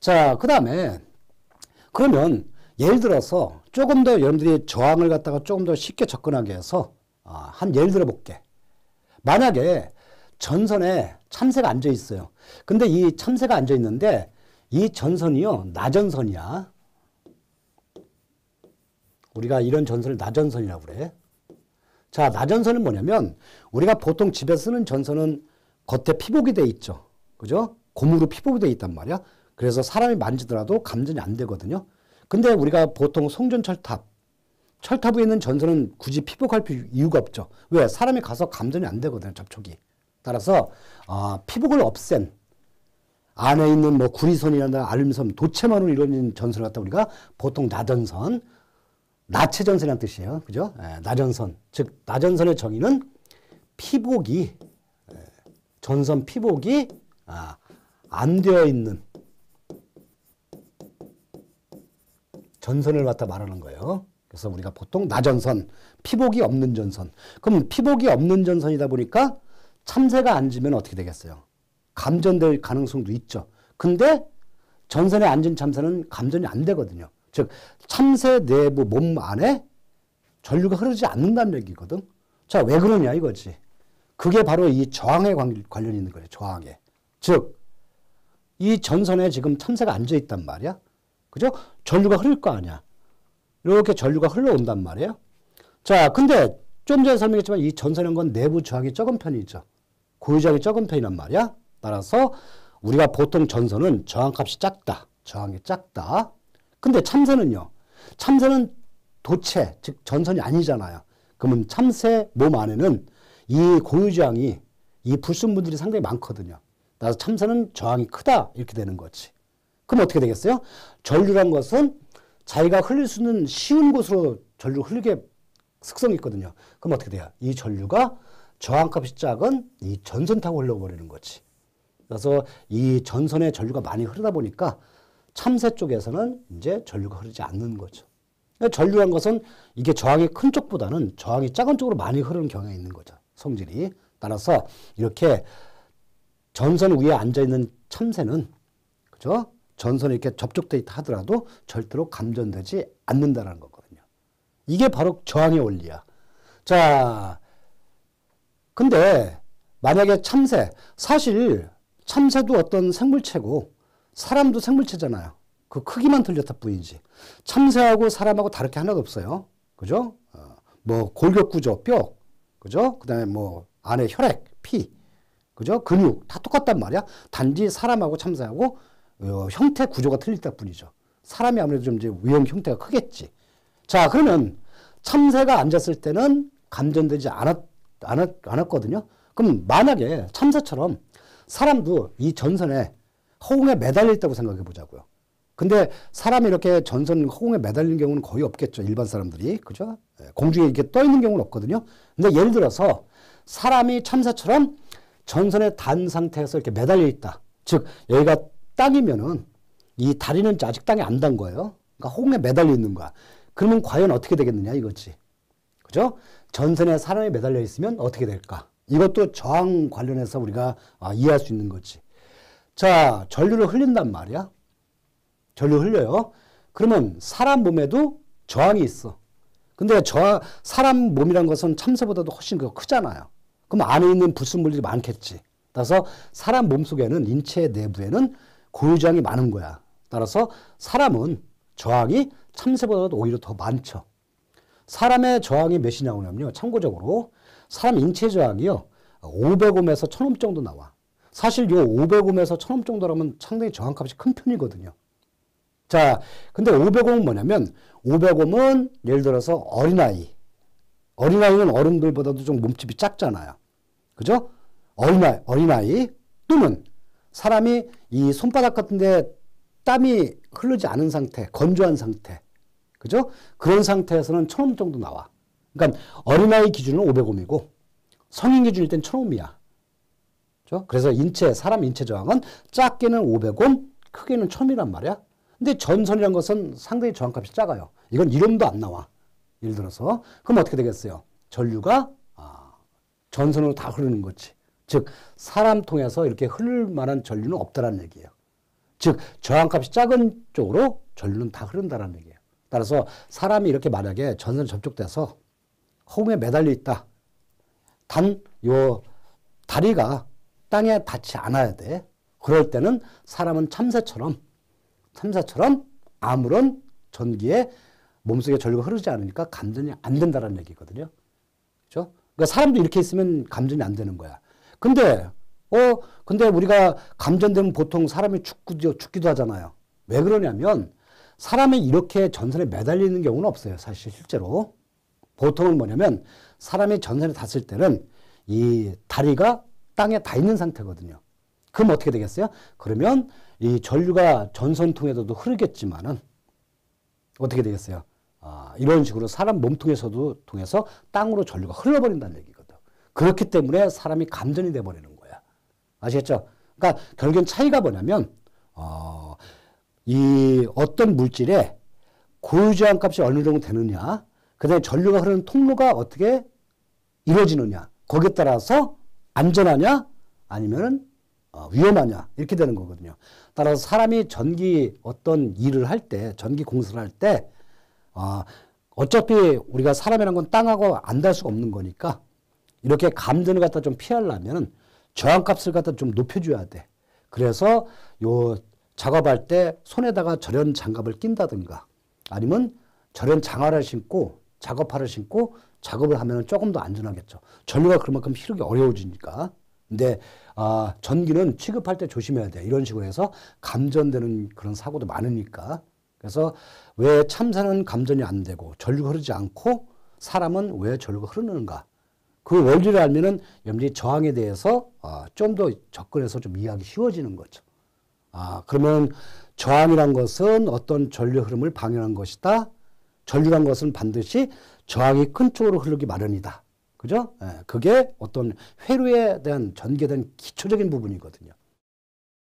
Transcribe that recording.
자, 그 다음에 그러면 예를 들어서 조금 더 여러분들이 저항을 갖다가 조금 더 쉽게 접근하게 해서 아, 한 예를 들어 볼게. 만약에 전선에 참새가 앉아 있어요. 근데 이 참새가 앉아 있는데 이 전선이요, 나전선이야. 우리가 이런 전선을 나전선이라고 그래. 자, 나전선은 뭐냐면 우리가 보통 집에 쓰는 전선은 겉에 피복이 돼 있죠. 그죠? 고무로 피복이 돼 있단 말이야. 그래서 사람이 만지더라도 감전이 안 되거든요. 근데 우리가 보통 성전 철탑, 철탑 위에 있는 전선은 굳이 피복할 이유가 없죠. 왜? 사람이 가서 감전이 안 되거든요, 접촉이. 따라서 어, 피복을 없앤 안에 있는 뭐 구리선이나 알음섬, 도체만으로 이루어진 전선을 갖다 우리가 보통 나전선, 나체전선이란 뜻이에요. 그죠? 예, 나전선. 즉, 나전선의 정의는 피복이, 예, 전선 피복이 아, 안 되어 있는 전선을 갖다 말하는 거예요. 그래서 우리가 보통 나전선, 피복이 없는 전선. 그럼 피복이 없는 전선이다 보니까 참새가 앉으면 어떻게 되겠어요? 감전될 가능성도 있죠. 근데 전선에 앉은 참새는 감전이 안 되거든요. 즉 참새 내부 몸 안에 전류가 흐르지 않는다는 얘기거든. 자, 왜 그러냐 이거지. 그게 바로 이 저항에 관련 이 있는 거예요. 저항에. 즉, 이 전선에 지금 참새가 앉아 있단 말이야. 그죠? 전류가 흐를 거 아니야. 이렇게 전류가 흘러온단 말이에요. 자, 근데 좀 전에 설명했지만 이 전선인 건 내부 저항이 적은 편이죠. 고유 저항이 적은 편이란 말이야. 따라서 우리가 보통 전선은 저항값이 작다. 저항이 작다. 근데 참선은요. 참선은 도체, 즉 전선이 아니잖아요. 그러면 참새 몸 안에는 이 고유저항이 이 불순분들이 상당히 많거든요. 따라서 참새는 저항이 크다 이렇게 되는 거지. 그럼 어떻게 되겠어요? 전류란 것은 자기가 흘릴 수 있는 쉬운 곳으로 전류 흘리게 습성이 있거든요. 그럼 어떻게 돼요? 이 전류가 저항값이 작은 이 전선 타고 흘러버리는 거지. 그래서 이 전선에 전류가 많이 흐르다 보니까 참새 쪽에서는 이제 전류가 흐르지 않는 거죠. 전류란 것은 이게 저항이 큰 쪽보다는 저항이 작은 쪽으로 많이 흐르는 경향이 있는 거죠. 성질이. 따라서 이렇게 전선 위에 앉아 있는 참새는 그죠? 전선이 이렇게 접촉되어 있다 하더라도 절대로 감전되지 않는다라는 거거든요. 이게 바로 저항의 원리야. 자, 근데 만약에 참새, 사실 참새도 어떤 생물체고 사람도 생물체잖아요. 그 크기만 틀렸다 뿐이지. 참새하고 사람하고 다를 게 하나도 없어요. 그죠? 어, 뭐 골격구조, 뼈, 그죠? 그 다음에 뭐 안에 혈액, 피, 그죠? 근육 다 똑같단 말이야. 단지 사람하고 참새하고 어, 형태 구조가 틀리다 뿐이죠. 사람이 아무래도 좀 이제 위험 형태가 크겠지. 자, 그러면 참새가 앉았을 때는 감전되지 않았, 않았, 않았거든요. 그럼 만약에 참새처럼 사람도 이 전선에 허공에 매달려 있다고 생각해 보자고요. 근데 사람이 이렇게 전선 허공에 매달린 경우는 거의 없겠죠. 일반 사람들이. 그죠? 예, 공중에 이렇게 떠 있는 경우는 없거든요. 근데 예를 들어서 사람이 참새처럼 전선에 단 상태에서 이렇게 매달려 있다. 즉, 여기가 땅이면은 이 다리는 아직 땅에 안 단 거예요. 그러니까 홍에 매달려 있는 거야. 그러면 과연 어떻게 되겠느냐 이거지. 그죠? 전선에 사람이 매달려 있으면 어떻게 될까? 이것도 저항 관련해서 우리가 아, 이해할 수 있는 거지. 자, 전류를 흘린단 말이야. 전류 흘려요. 그러면 사람 몸에도 저항이 있어. 근데 저 사람 몸이란 것은 참새보다도 훨씬 더 그 크잖아요. 그럼 안에 있는 불순물들이 많겠지. 따라서 사람 몸 속에는 인체 내부에는 고유저이 많은 거야. 따라서 사람은 저항이 참새보다도 오히려 더 많죠. 사람의 저항이 몇이나오냐면요 참고적으로 사람 인체 저항이요. 500옴에서 1000옴 정도 나와. 사실 요 500옴에서 1000옴 정도라면 상당히 저항값이 큰 편이거든요. 자, 근데 500옴은 뭐냐면 500옴은 예를 들어서 어린아이. 어린아이는 어른들보다도 좀 몸집이 작잖아요. 그죠? 어린아이, 어린아이 또는 사람이 이 손바닥 같은데 땀이 흐르지 않은 상태, 건조한 상태, 그죠? 그런 상태에서는 천원 정도 나와. 그러니까 어린아이 기준은 500옴이고 성인 기준일 땐 1000옴이야. 그죠? 그래서 인체, 사람 인체 저항은 작게는 500옴, 크게는 1000이란 말이야. 근데 전선이란 것은 상당히 저항값이 작아요. 이건 이름도 안 나와. 예를 들어서. 그럼 어떻게 되겠어요? 전류가 아, 전선으로 다 흐르는 거지. 즉 사람 통해서 이렇게 흐를 만한 전류는 없다라는 얘기예요. 즉 저항값이 작은 쪽으로 전류는 다 흐른다라는 얘기예요. 따라서 사람이 이렇게 만약에 전선 접촉돼서 허공에 매달려 있다. 단 요 다리가 땅에 닿지 않아야 돼. 그럴 때는 사람은 참새처럼 참새처럼 아무런 전기에 몸속에 전류가 흐르지 않으니까 감전이 안 된다라는 얘기거든요. 그렇죠? 그러니까 사람도 이렇게 있으면 감전이 안 되는 거야. 근데 어 근데 우리가 감전되면 보통 사람이 죽기도, 죽기도 하잖아요. 왜 그러냐면 사람이 이렇게 전선에 매달리는 경우는 없어요. 사실 실제로 보통은 뭐냐면 사람이 전선에 닿을 때는 이 다리가 땅에 닿 있는 상태거든요. 그럼 어떻게 되겠어요? 그러면 이 전류가 전선 통에서도 흐르겠지만은 어떻게 되겠어요? 아, 이런 식으로 사람 몸통에서도 통해서 땅으로 전류가 흘러버린다는 얘기예요. 그렇기 때문에 사람이 감전이 돼버리는 거야. 아시겠죠? 그러니까 결국엔 차이가 뭐냐면 어, 이 어떤 물질의고유지한 값이 어느 정도 되느냐, 그다음에 전류가 흐르는 통로가 어떻게 이루어지느냐, 거기에 따라서 안전하냐, 아니면 어, 위험하냐 이렇게 되는 거거든요. 따라서 사람이 전기 어떤 일을 할 때, 전기 공사를 할 때 어, 어차피 우리가 사람이란 건 땅하고 안 닿을 수가 없는 거니까 이렇게 감전을 갖다 좀피하려면 저항값을 갖다 좀 높여줘야 돼. 그래서 요 작업할 때 손에다가 절연 장갑을 낀다든가 아니면 절연 장화를 신고 작업화를 신고 작업을 하면 조금 더 안전하겠죠. 전류가 그만큼 흐르기 어려워지니까. 근데 아, 전기는 취급할 때 조심해야 돼. 이런 식으로 해서 감전되는 그런 사고도 많으니까. 그래서 왜참사는 감전이 안 되고 전류가 흐르지 않고 사람은 왜 전류가 흐르는가? 그 원리를 알면은 염지 저항에 대해서 어, 아, 좀더 접근해서 좀 이해하기 쉬워지는 거죠. 아, 그러면 저항이란 것은 어떤 전류 흐름을 방해한 것이다. 전류란 것은 반드시 저항이 큰 쪽으로 흐르기 마련이다. 그죠? 예, 그게 어떤 회로에 대한 전개된 기초적인 부분이거든요.